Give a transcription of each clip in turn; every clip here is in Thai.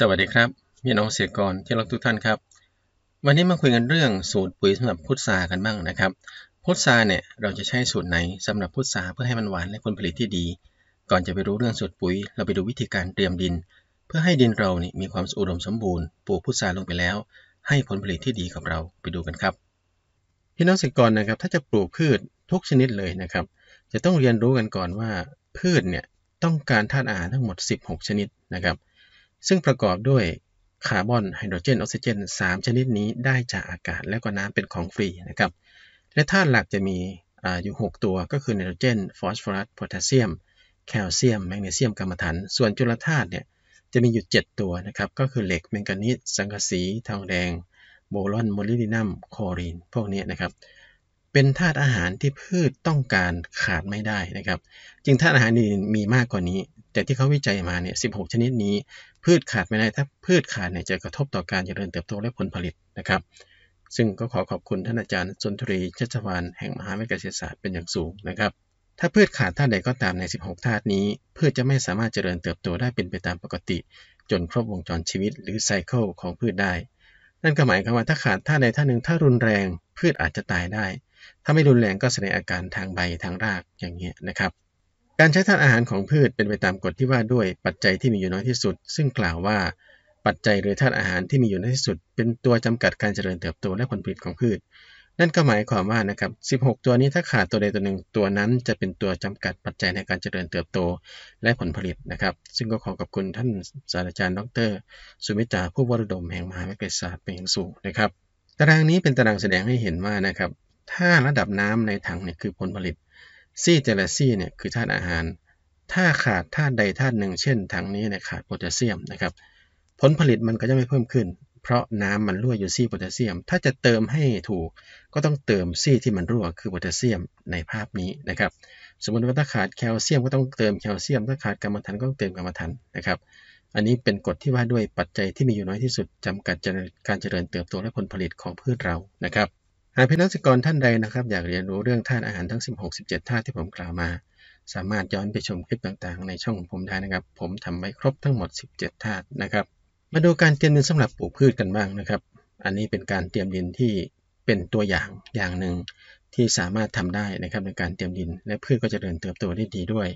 สวัสดีครับพี่น้องเกษตรกรที่รักทุกท่านครับ วันนี้มาคุยกันเรื่องสูตรปุ๋ยสำหรับพุทรากันบ้างนะครับพุทราเนี่ยเราจะใช้สูตรไหนสำหรับพุทราเพื่อให้มันหวานและผลผลิตที่ดี ก่อนจะไปรู้เรื่องสูตรปุ๋ยเราไปดูวิธีการเตรียมดิน เพื่อให้ดินเรานี่มีความอุดมสมบูรณ์ปลูกพุทราลงไปแล้ว ให้ผลผลิตที่ดีกับเราไปดูกันครับพี่น้องเกษตรกรนะครับถ้าจะปลูกพืชทุกชนิดเลยนะครับ จะต้องเรียนรู้กันก่อนว่าพืชเนี่ยต้องการธาตุอาหารทั้งหมด 16 ชนิดนะครับซึ่งประกอบด้วยคาร์บอน ไฮโดรเจน ออกซิเจน 3 ชนิดนี้ได้จากอากาศและก็น้ำเป็นของฟรีนะครับ และธาตุหลักจะมีอยู่ 6 ตัวก็คือไนโตรเจน ฟอสฟอรัส โพแทสเซียม แคลเซียม แมกนีเซียม กำมะถัน ส่วนจุลธาตุเนี่ยจะมีอยู่ 7 ตัวนะครับก็คือเหล็กแมงกานีสสังกะสี ทองแดง โบรอน โมลิดินัมโครีนพวกนี้นะครับเป็นธาตุอาหารที่พืชต้องการขาดไม่ได้นะครับ จึงธาตุอาหารนี้นมีมากกว่านี้ แต่ที่เขาวิจัยมาเนี่ย16 ชนิดนี้พืชขาดไม่ได้ถ้าพืชขาดเนี่ยจะกระทบต่อการเจริญเติบโตและผลผลิตนะครับ ซึ่งก็ขอขอบคุณท่านอาจารย์สุนทรีชัชวานแห่งมหาวิทยาลัยเกษตรศาสตร์เป็นอย่างสูงนะครับ ถ้าพืชขาดธาตุใดก็ตามใน 16 ธาตุนี้ พืชจะไม่สามารถเจริญเติบโตได้เป็นไปตามปกติ จนครบวงจรชีวิตหรือไซเคิลของพืชได้ นั่นก็หมายความว่าถ้าขาดธาตุใดธาตุหนึ่งถ้ารุนแรงพืชอาจจะตายได้ ถ้าไม่รุนแรงก็แสดงอาการทางใบทางรากอย่างเงี้ยนะครับการใช้ธาตุอาหารของพืชเป็นไปตามกฎที่ว่าด้วยปัจจัยที่มีอยู่น้อยที่สุด ซึ่งกล่าวว่า ปัจจัยหรือธาตุอาหารที่มีอยู่น้อยที่สุด เป็นตัวจำกัดการเจริญเติบโตและผลผลิตของพืช นั่นก็หมายความว่านะครับ 16 ตัวนี้ถ้าขาดตัวใดตัวหนึ่งตัวนั้น จะเป็นตัวจำกัด ปัจจัยในการเจริญเติบโตและผลผลิตนะครับ ซึ่งก็ขอขอบคุณท่านศาสตราจารย์ดรสุมิตาผู้วรดมแห่งมหาวิทยาลัยศาสตร์เป็นอย่างสูงนะครับ ตารางนี้เป็นตารางแสดงให้เห็นว่านะครับถ้าระดับน้ำในถังเนี่ยคือผลผลิตซีเแต่ละซีเนี่ยคือธาตุอาหาร ถ้าขาดธาตุใดธาตุหนึ่ง เช่น ทางนี้เนี่ยขาดโพแทสเซียมนะครับ ผลผลิตมันก็จะไม่เพิ่มขึ้น เพราะน้ำมันรั่วอยู่ซีโพแทสเซียม ถ้าจะเติมให้ถูกก็ต้องเติมซีที่มันรั่วคือโพแทสเซียมในภาพนี้นะครับ สมมติว่าถ้าขาดแคลเซียม ก็ต้องเติมแคลเซียมถ้าขาดกรรมถันก็ต้องเติมกรรมถันนะครับอันนี้เป็นกฎที่ว่าด้วยปัจจัยที่มีอยู่น้อยที่สุด จำกัดการเจริญเติบโตและผลผลิตของพืชเรานะครับหากพี่นักศึกษาท่านใดนะครับอยากเรียนรู้เรื่องธาตุอาหารทั้ง 16 17 ธาตุที่ผมกล่าวมา สามารถย้อนไปชมคลิปต่างๆ ในช่องของผมได้นะครับ ผมทำไว้ครบทั้งหมด 17 ธาตุนะครับ มาดูการเตรียมดินสำหรับปลูกพืชกันบ้างนะครับ อันนี้เป็นการเตรียมดินที่เป็นตัวอย่างอย่างหนึ่งที่สามารถทำได้นะครับในการเตรียมดินและพืชก็จะเดินเติบโตได้ดีด้วย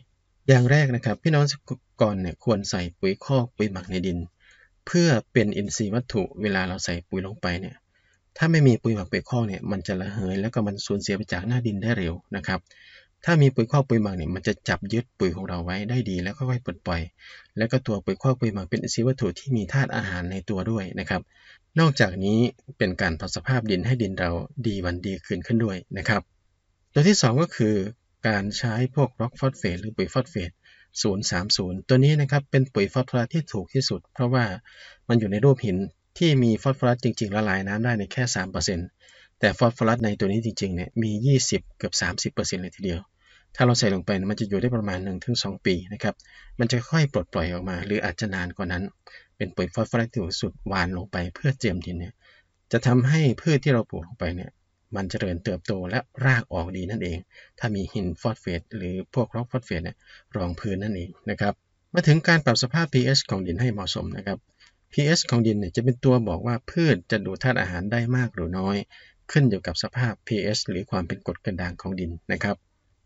อย่างแรกนะครับ พี่น้องก่เนี่ยควรใส่ปุ๋ยคอกปุ๋ยหมักในดิน เพื่อเป็นอินทรีย์วัตถุเวลาเราใส่ปุ๋ยลงไปเนี่ยถ้าไม่มีปุ๋ยหมักเปียกคอกเนี่ยมันจะระเหยแล้วก็มันสูญเสียไปจากหน้าดินได้เร็วนะครับถ้ามีปุ๋ยคอกปุ๋ยหมักเนี่ยมันจะจับยึดปุ๋ยของเราไว้ได้ดี แล้วค่อยปลดปล่อย แล้วก็ตัวปุ๋ยคอกปุ๋ยหมักเป็นสิีวัตถุที่มีธาตุอาหารในตัวด้วยนะครับนอกจากนี้เป็นการปรับสภาพดินให้ดินเราดีวันดีคืนขึ้นด้วยนะครับตัวที่ 2 ก็คือ การใช้พวกร็อกฟอสเฟตหรือปุ๋ยฟอสเฟต 030 ตัวนี้นะครับเป็นปุ๋ยฟอสฟอรัสที่ถูกที่สุด เพราะว่ามันอยู่ในรูปหินที่มีฟอสฟอรัสจริง ๆ ละลายน้ำได้ในแค่ 3%แต่ฟอสฟอรัสในตัวนี้จริงๆเนี่ยมี 20 เกือบ 30%เลยทีเดียว ถ้าเราใส่ลงไป มันจะอยู่ได้ประมาณ 1-2 ปีนะครับ มันจะค่อยปลดปล่อยออกมา หรืออาจจะนานกว่านั้น เป็นปุ๋ยฟอสฟอรัสที่สุดหวานลงไปเพื่อเจียมดินเนี่ยจะทำให้พืชที่เราปลูกลงไปเนี่ยมันจเจริญเติบโตและรากออกดีนั่นเอง ถ้ามีหินฟอสเฟตหรือพวกร็อกฟอสเฟตเนี่ยรองพื้นนั่นเองนะครับ มาถึงการปรับสภาพ pH ของดินให้เหมาะสมนะครับ pH ของดินเนี่ยจะเป็นตัวบอกว่า พืชจะดูดธาตุอาหารได้มากหรือน้อยขึ้นอยู่กับสภาพ pH หรือความเป็นกรดกันด่างของดินนะครับ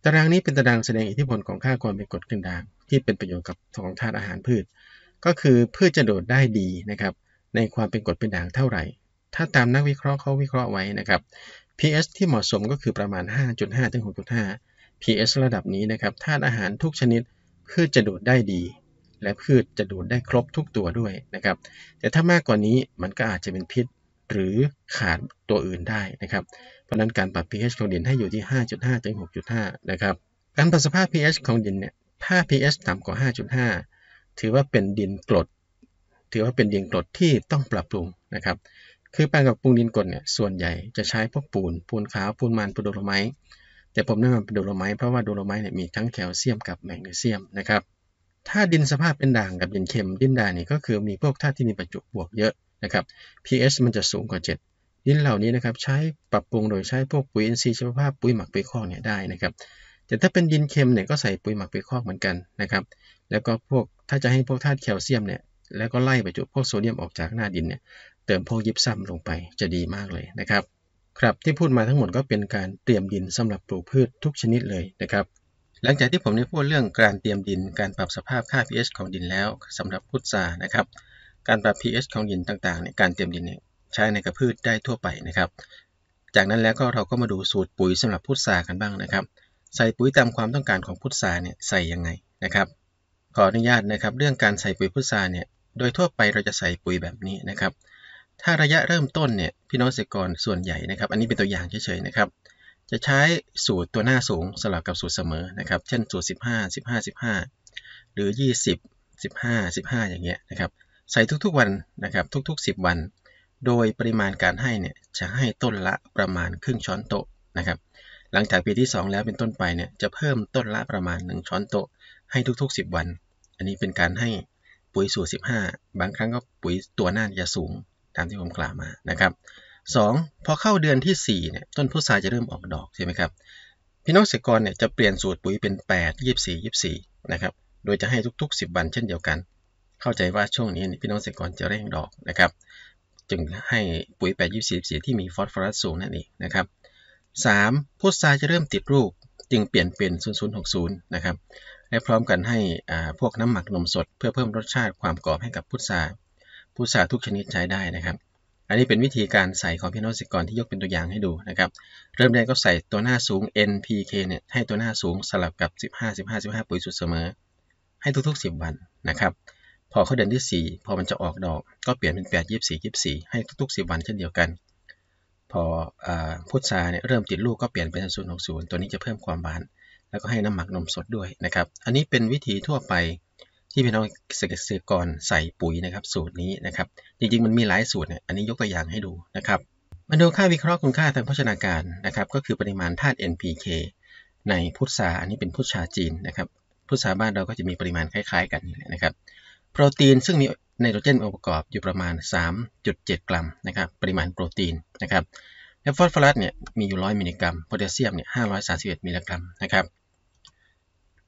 ตารางนี้เป็นตารางแสดงอิทธิพลของค่าความเป็นกรดกันด่างที่เป็นประโยชน์กับของธาตุอาหารพืช ก็คือพืชจะดูดได้ดีนะครับ ในความเป็นกรดเป็นด่างเท่าไหร่ ถ้าตามนักวิเคราะห์เขาวิเคราะห์ไว้นะครับ pH ที่เหมาะสมก็คือประมาณ 5.5ถึง6.5 pH ระดับนี้นะครับธาตุอาหารทุกชนิดพืชจะดูดได้ดีและพืชจะดูดได้ครบทุกตัวด้วยนะครับแต่ถ้ามากกว่านี้มันก็อาจจะเป็นพิษหรือขาดตัวอื่นได้นะครับ เพราะนั้นการปรับ pH ของดินให้อยู่ที่ 5.5ถึง6.5 นะครับ การปรับสภาพ pH ของดินเนี่ยถ้า pH ต่ำกว่า 5.5 ถือว่าเป็นดินกรด ถือว่าเป็นดินกรดที่ต้องปรับปรุงนะครับคือการปรับปรุงดินกรดเนี่ยส่วนใหญ่จะใช้พวกปูนปูนขาวปูนมันปูนโดโลไมต์แต่ผมแนะนำเป็นโดโลไมต์เพราะว่าโดโลไมต์เนี่ยมีทั้งแคลเซียมกับแมกนีเซียมนะครับถ้าดินสภาพเป็นด่างกับดินเค็มดินด่างนี่ก็คือมีพวกธาตุที่มีประจุบวกเยอะนะครับ pH มันจะสูงกว่า7ดินเหล่านี้นะครับใช้ปรับปรุงโดยใช้พวกปุ๋ยอินทรีย์ชีวภาพปุ๋ยหมักปุ๋ยคอกเนี่ยได้นะครับ แต่ถ้าเป็นดินเค็มเนี่ยก็ใส่ปุ๋ยหมักปุ๋ยคอกเหมือนกันนะครับ แล้วก็พวกถ้าจะให้พวกธาตุแคลเซียมเนี่ยแล้วก็ไล่ประจุพวกโซเดียมออกจากหน้าดินเนี่ยเติมพวกยิปซัมลงไปจะดีมากเลยนะครับ ครับที่พูดมาทั้งหมดก็เป็นการเตรียมดินสำหรับปลูกพืชทุกชนิดเลยนะครับหลังจากที่ผมได้พูดเรื่องการเตรียมดิน การปรับสภาพค่า pH ของดินแล้วสำหรับพุทรานะครับ การปรับ pH ของดินต่างๆในการเตรียมดินใช้ในกระพืชได้ทั่วไปนะครับ จากนั้นแล้วก็เราก็มาดูสูตรปุ๋ยสำหรับพุทรากันบ้างนะครับ ใส่ปุ๋ยตามความต้องการของพุทราเนี่ยใส่ยังไงนะครับ ขออนุญาตนะครับเรื่องการใส่ปุ๋ยพุทราเนี่ยโดยทั่วไปเราจะใส่ปุ๋ยแบบนี้นะครับ ถ้าระยะเริ่มต้นเนี่ยพี่น้องเกษตรกรส่วนใหญ่นะครับ อันนี้เป็นตัวอย่างเฉยๆนะครับจะใช้สูตรตัวหน้าสูงสลับกับสูตรเสมอนะครับ เช่น สูตร 15 15 15 หรือ 20 15 15 อย่างเงี้ยนะครับ ใส่ทุกๆวันนะครับ ทุกๆ 10 วัน โดยปริมาณการให้เนี่ยจะให้ต้นละประมาณครึ่งช้อนโต๊ะนะครับ หลังจากปีที่ 2 แล้วเป็นต้นไปเนี่ยจะเพิ่มต้นละประมาณ1ช้อนโต๊ะให้ทุกๆ10 วัน อันนี้เป็นการให้ปุ๋ยสูตร 15 บางครั้งก็ปุ๋ยตัวหน้าจะสูงตามที่ผมกล่าวมานะครับ 2. พอเข้าเดือนที่4เนี่ยต้นพุทราจะเริ่มออกดอกใช่ไหมครับพี่น้องเกษตรกรเนี่ยจะเปลี่ยนสูตรปุ๋ยเป็น 8 24 24นะครับโดยจะให้ทุกๆ 10วันเช่นเดียวกัน เข้าใจว่าช่วงนี้ พี่น้องเกษตรกรจะเร่งดอกนะครับจึงให้ปุ๋ย8 24 24ที่มีฟอสฟอรัสสูงนั่นเองนะครับ 3. พุทราจะเริ่มติดรูป จึงเปลี่ยนเป็น 0060นะครับและพร้อมกันให้พวกน้ำหมักนมสดเพื่อเพิ่มรสชาติความกรอบให้กับพุทราพุทราทุกชนิดใช้ได้นะครับอันนี้เป็นวิธีการใส่ของพี่น้องสิกรที่ยกเป็นตัวอย่างให้ดูนะครับเริ่มแรกก็ใส่ตัวหน้าสูง NPK เนี่ยให้ตัวหน้าสูงสลับกับ 15 15 15 ปุ๋ยสุดเสมอ ให้ทุกๆ 10 วันนะครับพอเขาเดือนที่ 4 พอมันจะออกดอกก็เปลี่ยนเป็น 8 24 24 ให้ทุกๆ 10 วันเช่นเดียวกัน พออพุทราเนี่ยเริ่มติดลูกก็เปลี่ยนเป็น 0 60 ตัวนี้จะเพิ่มความหวาน แล้วก็ให้น้ำหมักนมสดด้วยนะครับอันนี้เป็นวิธีทั่วไปที่พี่น้องเกษตรกรใส่ปุ๋ยนะครับสูตรนี้นะครับจริงๆมันมีหลายสูตรเนี่ยอันนี้ยกตัวอย่างให้ดูนะครับมาดูค่าวิเคราะห์คุณค่าทางโภชนาการนะครับก็คือปริมาณธาตุ NPK ในพุทธาอันนี้เป็นพุทธาจีนนะครับพุทธาบ้านเราก็จะมีปริมาณคล้ายๆกันนะครับโปรตีนซึ่งมีไนโตรเจนองค์ประกอบอยู่ประมาณ 3.7 กรัมนะครับปริมาณโปรตีนนะครับและฟอสฟอรัสเนี่ยมีอยู่ 100 มิลลิกรัมโพแทสเซียมเนี่ย 531 มิลลิกรัมนะครับ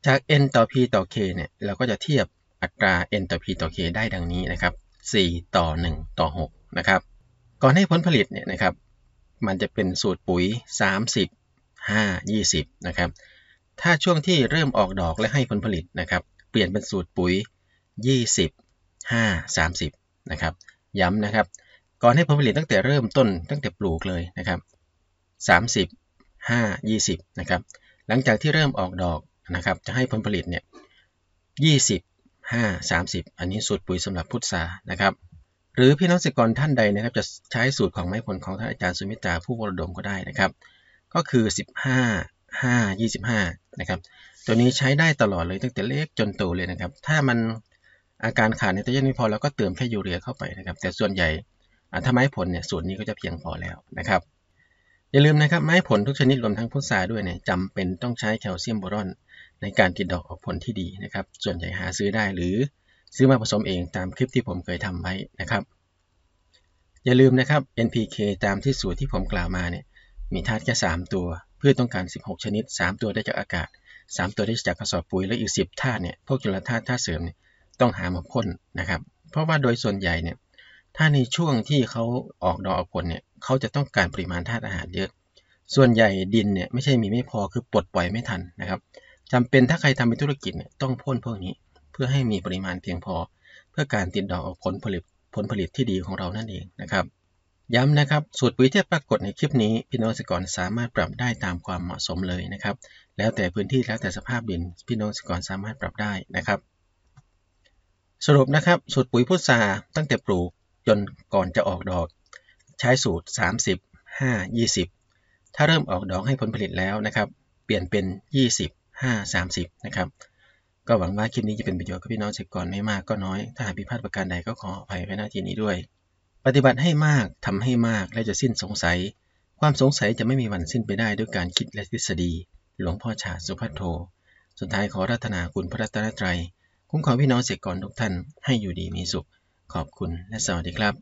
จาก N ต่อ P ต่อ K เนี่ยเราก็จะเทียบอัตรา n ต่อ p ต่อ k ได้ดังนี้นะครับ4ต่อ 1 ต่อ6นะครับ ก่อนให้ผลผลิตเนี่ยนะครับ มันจะเป็นสูตรปุ๋ย 30 5 20นะครับ ถ้าช่วงที่เริ่มออกดอกและให้ผลผลิตนะครับ เปลี่ยนเป็นสูตรปุ๋ย 20 5 30นะครับ ย้ำนะครับ ก่อนให้ผลผลิตตั้งแต่เริ่มต้นตั้งแต่ปลูกเลยนะครับ30 5 20นะครับ หลังจากที่เริ่มออกดอกนะครับ จะให้ผลผลิตเนี่ย20 5 30 อันนี้สูตรปุ๋ยสำหรับพุทรานะครับหรือพี่น้องเกษตรกรท่านใดนะครับจะใช้สูตรของไม้ผลของท่านอาจารย์สุมิตราผู้วรดมก็ได้นะครับก็คือ 15 5 25นะครับตัวนี้ใช้ได้ตลอดเลยตั้งแต่เล็กจนโตเลยนะครับถ้ามันอาการขาดในตัวยันไม่พอเราก็เติมแค่ยูเรียเข้าไปนะครับแต่ส่วนใหญ่ ถ้าไม้ผลเนี่ยสูตรนี้ก็จะเพียงพอแล้วนะครับอย่าลืมนะครับไม้ผลทุกชนิดรวมทั้งพุทราด้วยเนี่ยจำเป็นต้องใช้แคลเซียมบอรอนในการติดดอกออกผลที่ดีนะครับ ส่วนใหญ่หาซื้อได้หรือซื้อมาผสมเองตามคลิปที่ผมเคยทำไว้นะครับ อย่าลืมนะครับ NPK ตามที่สูตรที่ผมกล่าวมาเนี่ย มีธาตุแค่3ตัว พืชต้องการ 16 ชนิด 3 ตัวได้จากอากาศ 3 ตัวได้จากกระสอบปุ๋ยและอีก 10ธาตุเนี่ย พวกจุลธาตุธาตุเสริมเนี่ยต้องหามาพ่นนะครับ เพราะว่าโดยส่วนใหญ่เนี่ยถ้าในช่วงที่เขาออกดอกออกผลเนี่ยเขาจะต้องการปริมาณธาตุอาหารเยอะ ส่วนใหญ่ดินเนี่ยไม่ใช่มีไม่พอ คือปลดปล่อยไม่ทันนะครับจำเป็นถ้าใครทำเป็นธุรกิจเนี่ยต้องพ่นพวกนี้เพื่อให้มีปริมาณเพียงพอ เพื่อการติดดอกออกผลผลิตผลผลิตที่ดีของเรานั่นเองนะครับย้ำนะครับสูตรปุ๋ยที่ปรากฏในคลิปนี้พี่น้องเกษตรกรสามารถปรับได้ตามความเหมาะสมเลยนะครับแล้วแต่พื้นที่แล้วแต่สภาพดินพี่น้องเกษตรกรสามารถปรับได้นะครับ สรุปนะครับสูตรปุ๋ยพุทราตั้งแต่ปลูกจนก่อนจะออกดอก ใช้สูตร 30 5 20 ถ้าเริ่มออกดอกให้ผลผลิตแล้วนะครับเปลี่ยนเป็น 20 530 นะครับ ก็หวังว่าคลิปนี้จะเป็นประโยชน์กับพี่น้องเกษกรกรไม่มากก็น้อย ถ้าหากพิพาทประการใดก็ขออภัยไว้หน้าที่นี้ด้วย ปฏิบัติให้มากทำให้มากและจะสิ้นสงสัย ความสงสัยจะไม่มีวันสิ้นไปได้ด้วยการคิดและทฤษฎี หลวงพ่อชาสุภัทโทสุดท้ายขอรัตนาคุณพระรัตนตรัย คุ้มครองพี่น้องเกษกรกรทุกท่านให้อยู่ดีมีสุข ขอบคุณและสวัสดีครับ